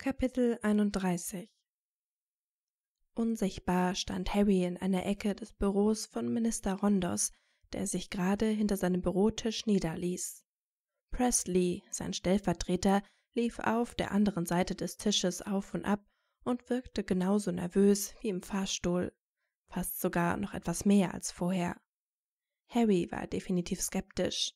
Kapitel 31 Unsichtbar stand Harry in einer Ecke des Büros von Minister Rondos, der sich gerade hinter seinem Bürotisch niederließ. Presley, sein Stellvertreter, lief auf der anderen Seite des Tisches auf und ab und wirkte genauso nervös wie im Fahrstuhl, fast sogar noch etwas mehr als vorher. Harry war definitiv skeptisch.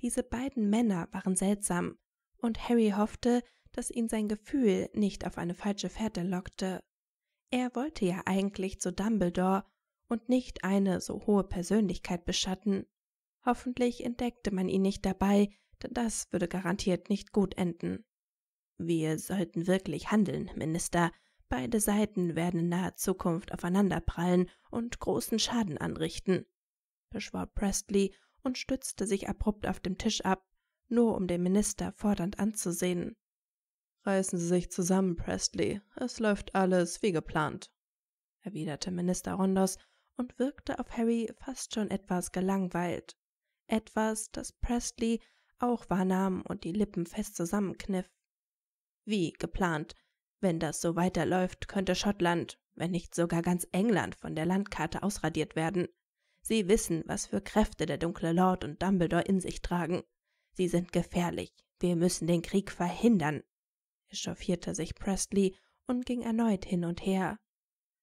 Diese beiden Männer waren seltsam, und Harry hoffte, dass ihn sein Gefühl nicht auf eine falsche Fährte lockte. Er wollte ja eigentlich zu Dumbledore und nicht eine so hohe Persönlichkeit beschatten. Hoffentlich entdeckte man ihn nicht dabei, denn das würde garantiert nicht gut enden. Wir sollten wirklich handeln, Minister. Beide Seiten werden in naher Zukunft aufeinanderprallen und großen Schaden anrichten, beschwor Presley und stützte sich abrupt auf dem Tisch ab, nur um den Minister fordernd anzusehen. Reißen Sie sich zusammen, Presley. Es läuft alles wie geplant, erwiderte Minister Rondos und wirkte auf Harry fast schon etwas gelangweilt. Etwas, das Presley auch wahrnahm und die Lippen fest zusammenkniff. Wie geplant. Wenn das so weiterläuft, könnte Schottland, wenn nicht sogar ganz England, von der Landkarte ausradiert werden. Sie wissen, was für Kräfte der dunkle Lord und Dumbledore in sich tragen. Sie sind gefährlich. Wir müssen den Krieg verhindern echauffierte sich Presley und ging erneut hin und her.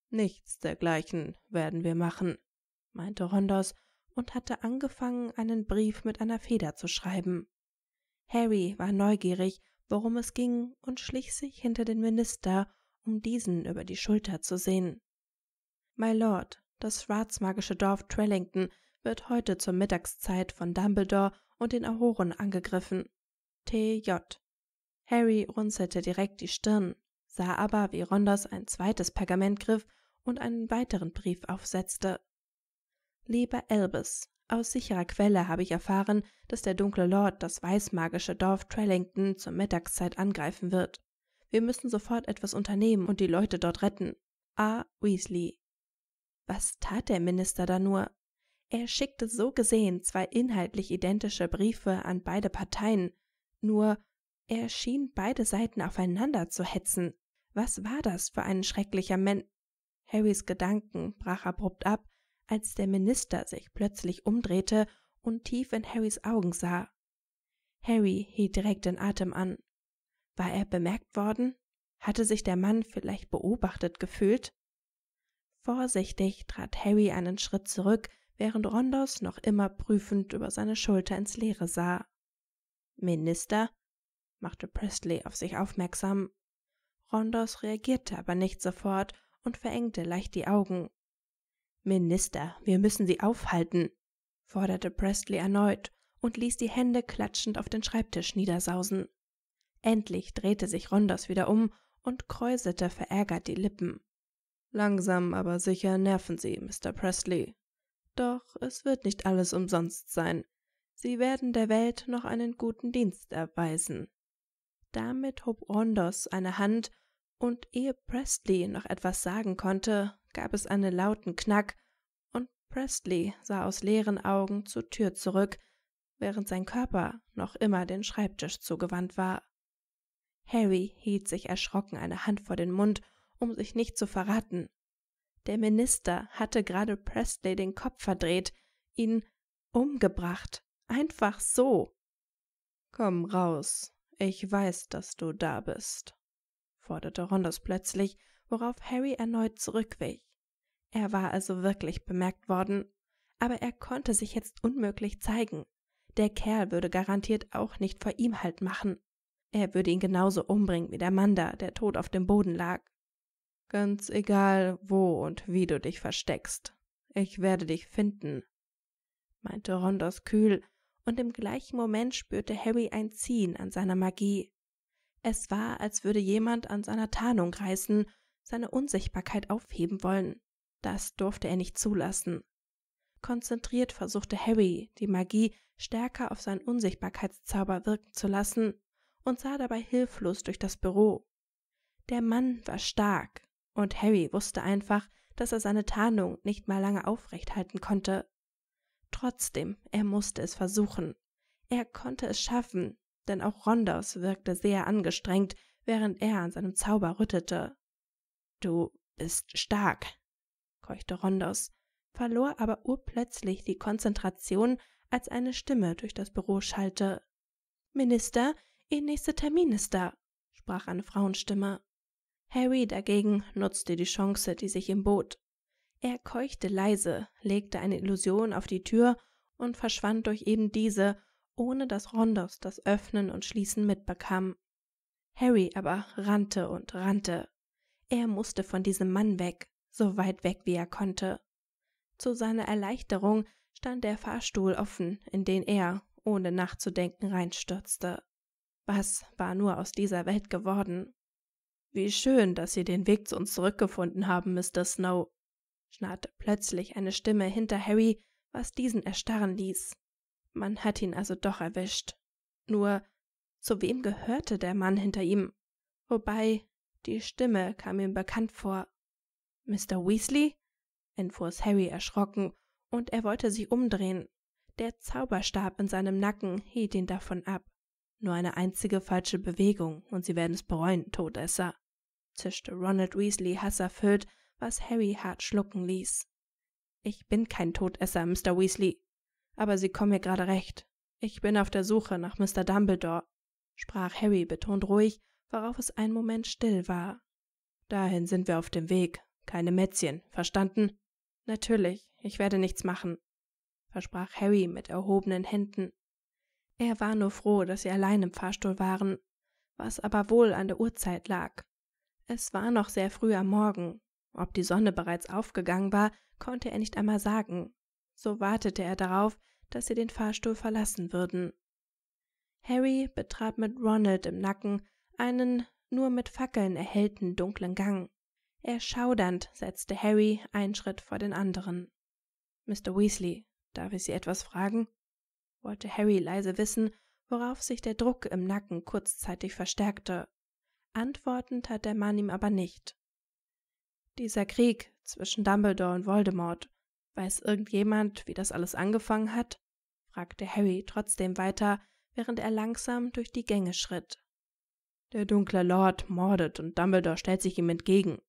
Nichts dergleichen werden wir machen, meinte Rondos und hatte angefangen, einen Brief mit einer Feder zu schreiben. Harry war neugierig, worum es ging, und schlich sich hinter den Minister, um diesen über die Schulter zu sehen. My Lord, das schwarzmagische Dorf Trellington wird heute zur Mittagszeit von Dumbledore und den Ahoren angegriffen. T.J. Harry runzelte direkt die Stirn, sah aber, wie Rondos ein zweites Pergament griff und einen weiteren Brief aufsetzte. Lieber Albus, aus sicherer Quelle habe ich erfahren, dass der dunkle Lord das weißmagische Dorf Trellington zur Mittagszeit angreifen wird. Wir müssen sofort etwas unternehmen und die Leute dort retten. A. Weasley. Was tat der Minister da nur? Er schickte so gesehen zwei inhaltlich identische Briefe an beide Parteien, nur er schien beide Seiten aufeinander zu hetzen. Was war das für ein schrecklicher Mann? Harrys Gedanken brach abrupt ab, als der Minister sich plötzlich umdrehte und tief in Harrys Augen sah. Harry hielt direkt den Atem an. War er bemerkt worden? Hatte sich der Mann vielleicht beobachtet gefühlt? Vorsichtig trat Harry einen Schritt zurück, während Rondos noch immer prüfend über seine Schulter ins Leere sah. Minister, machte Presley auf sich aufmerksam. Rondos reagierte aber nicht sofort und verengte leicht die Augen. Minister, wir müssen sie aufhalten, forderte Presley erneut und ließ die Hände klatschend auf den Schreibtisch niedersausen. Endlich drehte sich Rondos wieder um und kräuselte verärgert die Lippen. Langsam aber sicher nerven Sie, Mr. Presley. Doch es wird nicht alles umsonst sein. Sie werden der Welt noch einen guten Dienst erweisen. Damit hob Rondos eine Hand, und ehe Presley noch etwas sagen konnte, gab es einen lauten Knack, und Presley sah aus leeren Augen zur Tür zurück, während sein Körper noch immer den Schreibtisch zugewandt war. Harry hielt sich erschrocken eine Hand vor den Mund, um sich nicht zu verraten. Der Minister hatte gerade Presley den Kopf verdreht, ihn umgebracht, einfach so. Komm raus, ich weiß, dass du da bist, forderte Rondos plötzlich, worauf Harry erneut zurückwich. Er war also wirklich bemerkt worden, aber er konnte sich jetzt unmöglich zeigen. Der Kerl würde garantiert auch nicht vor ihm Halt machen. Er würde ihn genauso umbringen wie der Manda, der tot auf dem Boden lag. Ganz egal, wo und wie du dich versteckst. Ich werde dich finden, meinte Rondos kühl und im gleichen Moment spürte Harry ein Ziehen an seiner Magie. Es war, als würde jemand an seiner Tarnung reißen, seine Unsichtbarkeit aufheben wollen. Das durfte er nicht zulassen. Konzentriert versuchte Harry, die Magie stärker auf seinen Unsichtbarkeitszauber wirken zu lassen und sah dabei hilflos durch das Büro. Der Mann war stark, und Harry wusste einfach, dass er seine Tarnung nicht mal lange aufrecht halten konnte. Trotzdem, er musste es versuchen. Er konnte es schaffen, denn auch Rondos wirkte sehr angestrengt, während er an seinem Zauber rüttete. Du bist stark, keuchte Rondos, verlor aber urplötzlich die Konzentration, als eine Stimme durch das Büro schallte. Minister, Ihr nächster Termin ist da, sprach eine Frauenstimme. Harry dagegen nutzte die Chance, die sich ihm bot. Er keuchte leise, legte eine Illusion auf die Tür und verschwand durch eben diese, ohne dass Rondos das Öffnen und Schließen mitbekam. Harry aber rannte und rannte. Er musste von diesem Mann weg, so weit weg wie er konnte. Zu seiner Erleichterung stand der Fahrstuhl offen, in den er, ohne nachzudenken, reinstürzte. Was war nur aus dieser Welt geworden? Wie schön, dass Sie den Weg zu uns zurückgefunden haben, Mr. Snow, schnarrte plötzlich eine Stimme hinter Harry, was diesen erstarren ließ. Man hat ihn also doch erwischt. Nur, zu wem gehörte der Mann hinter ihm? Wobei, die Stimme kam ihm bekannt vor. Mr. Weasley? entfuhr es Harry erschrocken, und er wollte sich umdrehen. Der Zauberstab in seinem Nacken hielt ihn davon ab. Nur eine einzige falsche Bewegung, und sie werden es bereuen, Todesser, zischte Ronald Weasley hasserfüllt was Harry hart schlucken ließ. Ich bin kein Todesser, Mr. Weasley. Aber Sie kommen mir gerade recht. Ich bin auf der Suche nach Mr. Dumbledore, sprach Harry betont ruhig, worauf es einen Moment still war. Dahin sind wir auf dem Weg. Keine Mätzchen, verstanden? Natürlich, ich werde nichts machen, versprach Harry mit erhobenen Händen. Er war nur froh, dass sie allein im Fahrstuhl waren, was aber wohl an der Uhrzeit lag. Es war noch sehr früh am Morgen, ob die Sonne bereits aufgegangen war, konnte er nicht einmal sagen. So wartete er darauf, dass sie den Fahrstuhl verlassen würden. Harry betrat mit Ronald im Nacken einen nur mit Fackeln erhellten dunklen Gang. Erschaudernd setzte Harry einen Schritt vor den anderen. Mr. Weasley, darf ich Sie etwas fragen? wollte Harry leise wissen, worauf sich der Druck im Nacken kurzzeitig verstärkte. Antwortend tat der Mann ihm aber nicht. Dieser Krieg zwischen Dumbledore und Voldemort. Weiß irgendjemand, wie das alles angefangen hat? fragte Harry trotzdem weiter, während er langsam durch die Gänge schritt. Der dunkle Lord mordet und Dumbledore stellt sich ihm entgegen,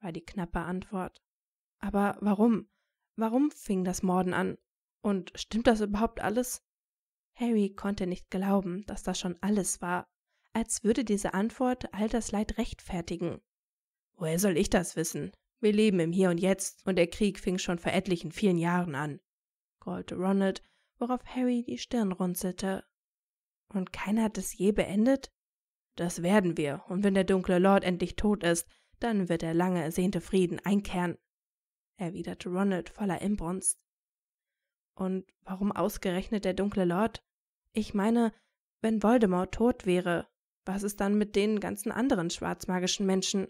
war die knappe Antwort. Aber warum? Warum fing das Morden an? Und stimmt das überhaupt alles? Harry konnte nicht glauben, dass das schon alles war, als würde diese Antwort all das Leid rechtfertigen. Woher soll ich das wissen? Wir leben im Hier und Jetzt und der Krieg fing schon vor etlichen vielen Jahren an, grollte Ronald, worauf Harry die Stirn runzelte. Und keiner hat es je beendet? Das werden wir, und wenn der dunkle Lord endlich tot ist, dann wird der lange ersehnte Frieden einkehren, erwiderte Ronald voller Imbrunst. Und warum ausgerechnet der dunkle Lord? Ich meine, wenn Voldemort tot wäre, was ist dann mit den ganzen anderen schwarzmagischen Menschen?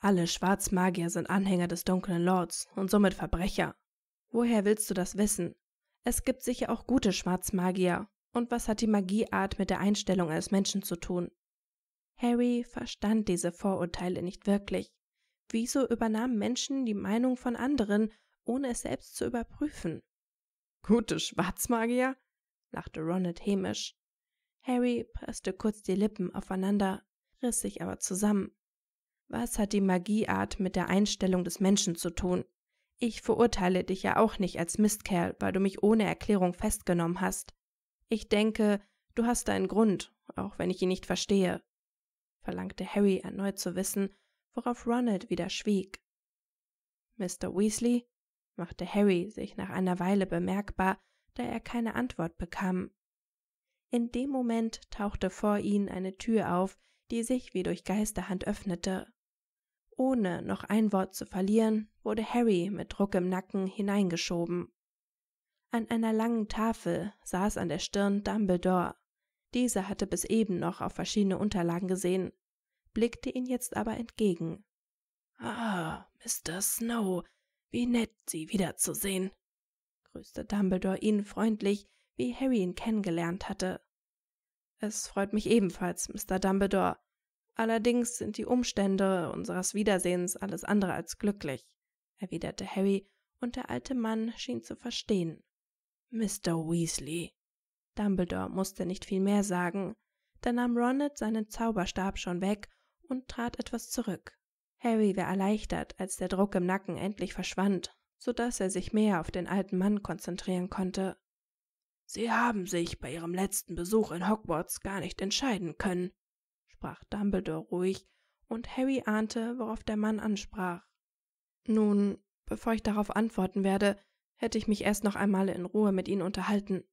Alle Schwarzmagier sind Anhänger des dunklen Lords und somit Verbrecher. Woher willst du das wissen? Es gibt sicher auch gute Schwarzmagier. Und was hat die Magieart mit der Einstellung eines Menschen zu tun? Harry verstand diese Vorurteile nicht wirklich. Wieso übernahmen Menschen die Meinung von anderen, ohne es selbst zu überprüfen? Gute Schwarzmagier? lachte Ronald hämisch. Harry presste kurz die Lippen aufeinander, riss sich aber zusammen. Was hat die Magieart mit der Einstellung des Menschen zu tun? Ich verurteile dich ja auch nicht als Mistkerl, weil du mich ohne Erklärung festgenommen hast. Ich denke, du hast einen Grund, auch wenn ich ihn nicht verstehe, verlangte Harry erneut zu wissen, worauf Ronald wieder schwieg. Mr. Weasley? machte Harry sich nach einer Weile bemerkbar, da er keine Antwort bekam. In dem Moment tauchte vor ihnen eine Tür auf, die sich wie durch Geisterhand öffnete. Ohne noch ein Wort zu verlieren, wurde Harry mit Druck im Nacken hineingeschoben. An einer langen Tafel saß an der Stirn Dumbledore. Dieser hatte bis eben noch auf verschiedene Unterlagen gesehen, blickte ihn jetzt aber entgegen. Ah, Mr. Snow, wie nett, Sie wiederzusehen, grüßte Dumbledore ihn freundlich, wie Harry ihn kennengelernt hatte. Es freut mich ebenfalls, Mr. Dumbledore, Allerdings sind die Umstände unseres Wiedersehens alles andere als glücklich, erwiderte Harry, und der alte Mann schien zu verstehen. Mr. Weasley. Dumbledore musste nicht viel mehr sagen, da nahm Ronald seinen Zauberstab schon weg und trat etwas zurück. Harry war erleichtert, als der Druck im Nacken endlich verschwand, so dass er sich mehr auf den alten Mann konzentrieren konnte. Sie haben sich bei Ihrem letzten Besuch in Hogwarts gar nicht entscheiden können, sprach Dumbledore ruhig, und Harry ahnte, worauf der Mann ansprach. Nun, bevor ich darauf antworten werde, hätte ich mich erst noch einmal in Ruhe mit Ihnen unterhalten,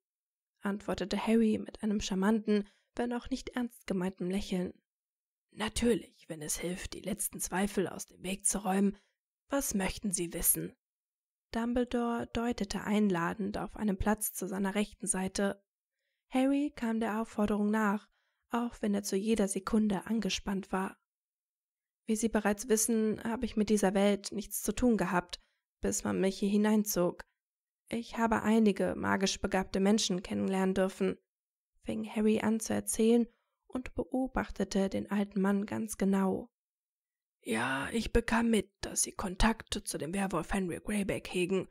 antwortete Harry mit einem charmanten, wenn auch nicht ernst gemeinten Lächeln. Natürlich, wenn es hilft, die letzten Zweifel aus dem Weg zu räumen. Was möchten Sie wissen? Dumbledore deutete einladend auf einen Platz zu seiner rechten Seite. Harry kam der Aufforderung nach auch wenn er zu jeder Sekunde angespannt war. Wie Sie bereits wissen, habe ich mit dieser Welt nichts zu tun gehabt, bis man mich hier hineinzog. Ich habe einige magisch begabte Menschen kennenlernen dürfen, fing Harry an zu erzählen und beobachtete den alten Mann ganz genau. Ja, ich bekam mit, dass sie Kontakte zu dem Werwolf Henry Greyback hegen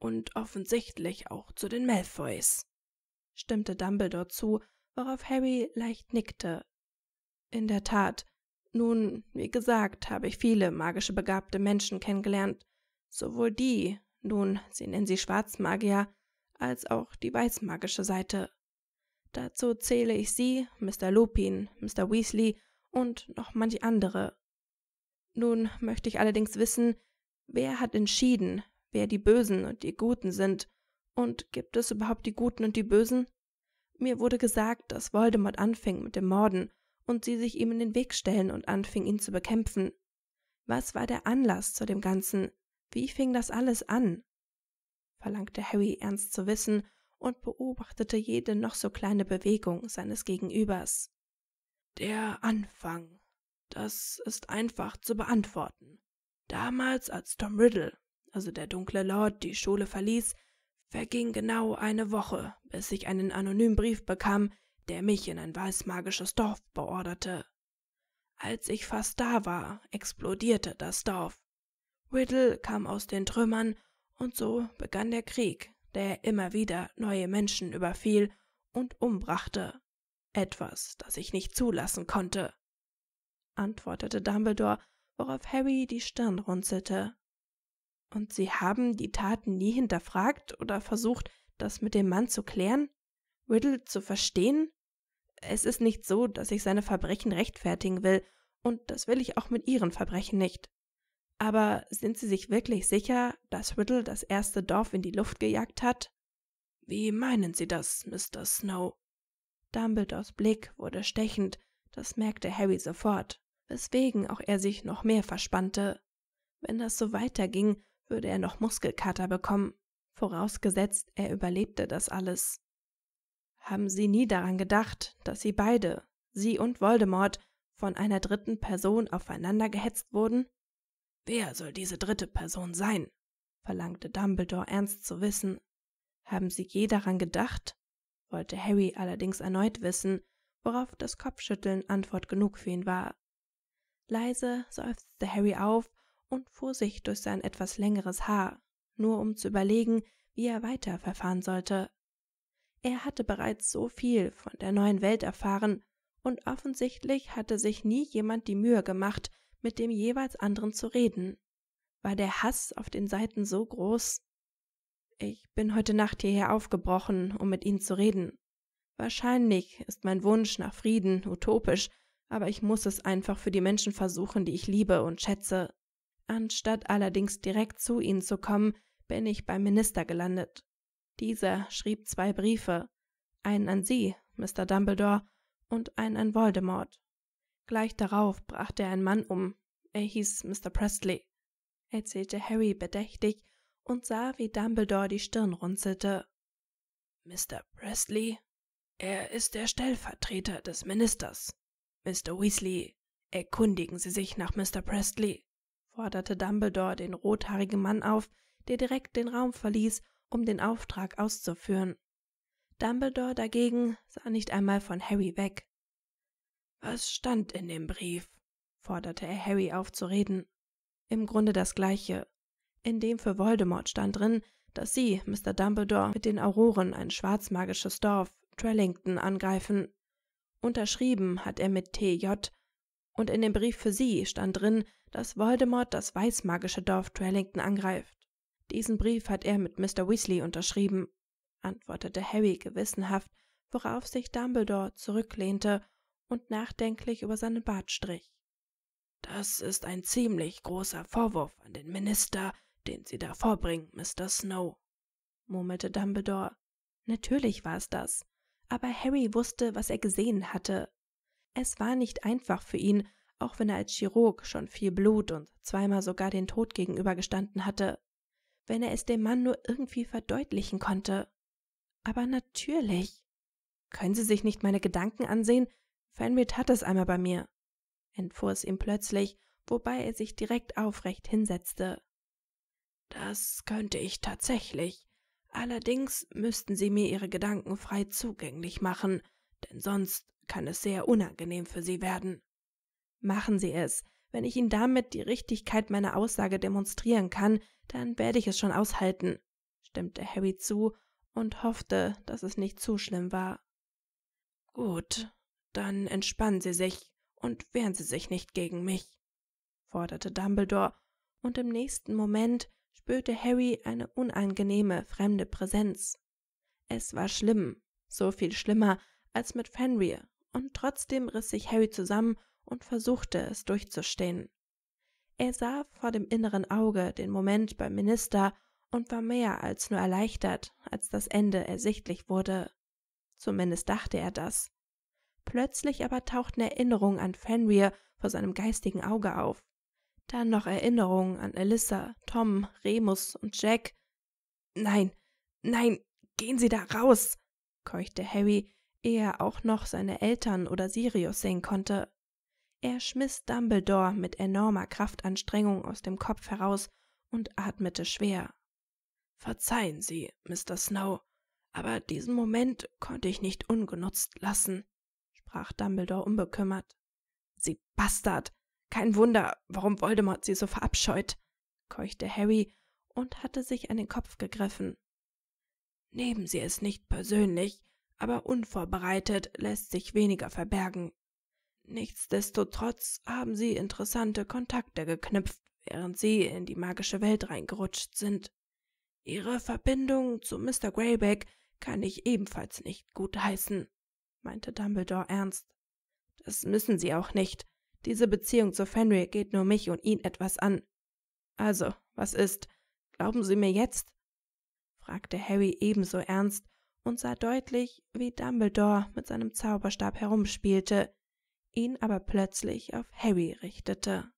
und offensichtlich auch zu den Malfoys, stimmte Dumbledore zu, worauf Harry leicht nickte. In der Tat, nun, wie gesagt, habe ich viele magische begabte Menschen kennengelernt, sowohl die, nun, sie nennen sie Schwarzmagier, als auch die weißmagische Seite. Dazu zähle ich sie, Mr. Lupin, Mr. Weasley und noch manch andere. Nun möchte ich allerdings wissen, wer hat entschieden, wer die Bösen und die Guten sind, und gibt es überhaupt die Guten und die Bösen? Mir wurde gesagt, dass Voldemort anfing mit dem Morden und sie sich ihm in den Weg stellen und anfing, ihn zu bekämpfen. Was war der Anlass zu dem Ganzen? Wie fing das alles an? verlangte Harry ernst zu wissen und beobachtete jede noch so kleine Bewegung seines Gegenübers. Der Anfang. Das ist einfach zu beantworten. Damals, als Tom Riddle, also der dunkle Lord, die Schule verließ, verging genau eine woche bis ich einen anonymen brief bekam der mich in ein weißmagisches dorf beorderte als ich fast da war explodierte das dorf riddle kam aus den trümmern und so begann der krieg der immer wieder neue menschen überfiel und umbrachte etwas das ich nicht zulassen konnte antwortete dumbledore worauf harry die stirn runzelte und Sie haben die Taten nie hinterfragt oder versucht, das mit dem Mann zu klären? Riddle zu verstehen? Es ist nicht so, dass ich seine Verbrechen rechtfertigen will, und das will ich auch mit Ihren Verbrechen nicht. Aber sind Sie sich wirklich sicher, dass Riddle das erste Dorf in die Luft gejagt hat? Wie meinen Sie das, Mr. Snow? Dumbledores Blick wurde stechend, das merkte Harry sofort, weswegen auch er sich noch mehr verspannte. Wenn das so weiterging würde er noch Muskelkater bekommen, vorausgesetzt er überlebte das alles. Haben Sie nie daran gedacht, dass Sie beide, Sie und Voldemort, von einer dritten Person aufeinander gehetzt wurden? Wer soll diese dritte Person sein? verlangte Dumbledore ernst zu wissen. Haben Sie je daran gedacht? wollte Harry allerdings erneut wissen, worauf das Kopfschütteln Antwort genug für ihn war. Leise seufzte Harry auf und fuhr sich durch sein etwas längeres Haar, nur um zu überlegen, wie er weiter verfahren sollte. Er hatte bereits so viel von der neuen Welt erfahren, und offensichtlich hatte sich nie jemand die Mühe gemacht, mit dem jeweils anderen zu reden. War der Hass auf den Seiten so groß? Ich bin heute Nacht hierher aufgebrochen, um mit Ihnen zu reden. Wahrscheinlich ist mein Wunsch nach Frieden utopisch, aber ich muss es einfach für die Menschen versuchen, die ich liebe und schätze. Anstatt allerdings direkt zu ihnen zu kommen, bin ich beim Minister gelandet. Dieser schrieb zwei Briefe, einen an Sie, Mr. Dumbledore, und einen an Voldemort. Gleich darauf brachte er einen Mann um. Er hieß Mr. Presley, erzählte Harry bedächtig und sah, wie Dumbledore die Stirn runzelte. Mr. Presley? Er ist der Stellvertreter des Ministers. Mr. Weasley, erkundigen Sie sich nach Mr. Presley forderte Dumbledore den rothaarigen Mann auf, der direkt den Raum verließ, um den Auftrag auszuführen. Dumbledore dagegen sah nicht einmal von Harry weg. Was stand in dem Brief? forderte er Harry auf zu reden. Im Grunde das gleiche. In dem für Voldemort stand drin, dass sie, Mr. Dumbledore, mit den Auroren ein schwarzmagisches Dorf, Trellington, angreifen. Unterschrieben hat er mit TJ, und in dem Brief für sie stand drin, dass Voldemort das weißmagische Dorf Trellington angreift. Diesen Brief hat er mit Mr. Weasley unterschrieben, antwortete Harry gewissenhaft, worauf sich Dumbledore zurücklehnte und nachdenklich über seinen Bart strich. Das ist ein ziemlich großer Vorwurf an den Minister, den Sie da vorbringen, Mr. Snow, murmelte Dumbledore. Natürlich war es das, aber Harry wusste, was er gesehen hatte, es war nicht einfach für ihn, auch wenn er als Chirurg schon viel Blut und zweimal sogar den Tod gegenübergestanden hatte, wenn er es dem Mann nur irgendwie verdeutlichen konnte. Aber natürlich. Können Sie sich nicht meine Gedanken ansehen? Fenrir tat es einmal bei mir, entfuhr es ihm plötzlich, wobei er sich direkt aufrecht hinsetzte. Das könnte ich tatsächlich. Allerdings müssten Sie mir Ihre Gedanken frei zugänglich machen, denn sonst kann es sehr unangenehm für Sie werden. Machen Sie es. Wenn ich Ihnen damit die Richtigkeit meiner Aussage demonstrieren kann, dann werde ich es schon aushalten, stimmte Harry zu und hoffte, dass es nicht zu schlimm war. Gut, dann entspannen Sie sich und wehren Sie sich nicht gegen mich, forderte Dumbledore, und im nächsten Moment spürte Harry eine unangenehme, fremde Präsenz. Es war schlimm, so viel schlimmer als mit Fenrir, und trotzdem riss sich Harry zusammen und versuchte es durchzustehen. Er sah vor dem inneren Auge den Moment beim Minister und war mehr als nur erleichtert, als das Ende ersichtlich wurde. Zumindest dachte er das. Plötzlich aber tauchten Erinnerungen an Fenrir vor seinem geistigen Auge auf. Dann noch Erinnerungen an Elissa, Tom, Remus und Jack. Nein, nein, gehen Sie da raus, keuchte Harry, Ehe er auch noch seine Eltern oder Sirius sehen konnte. Er schmiss Dumbledore mit enormer Kraftanstrengung aus dem Kopf heraus und atmete schwer. Verzeihen Sie, Mr. Snow, aber diesen Moment konnte ich nicht ungenutzt lassen, sprach Dumbledore unbekümmert. Sie Bastard! Kein Wunder, warum Voldemort sie so verabscheut, keuchte Harry und hatte sich an den Kopf gegriffen. Nehmen Sie es nicht persönlich, aber unvorbereitet lässt sich weniger verbergen. Nichtsdestotrotz haben sie interessante Kontakte geknüpft, während sie in die magische Welt reingerutscht sind. Ihre Verbindung zu Mr. Greyback kann ich ebenfalls nicht gutheißen, meinte Dumbledore ernst. Das müssen Sie auch nicht. Diese Beziehung zu Fenrir geht nur mich und ihn etwas an. Also, was ist? Glauben Sie mir jetzt? fragte Harry ebenso ernst, und sah deutlich, wie Dumbledore mit seinem Zauberstab herumspielte, ihn aber plötzlich auf Harry richtete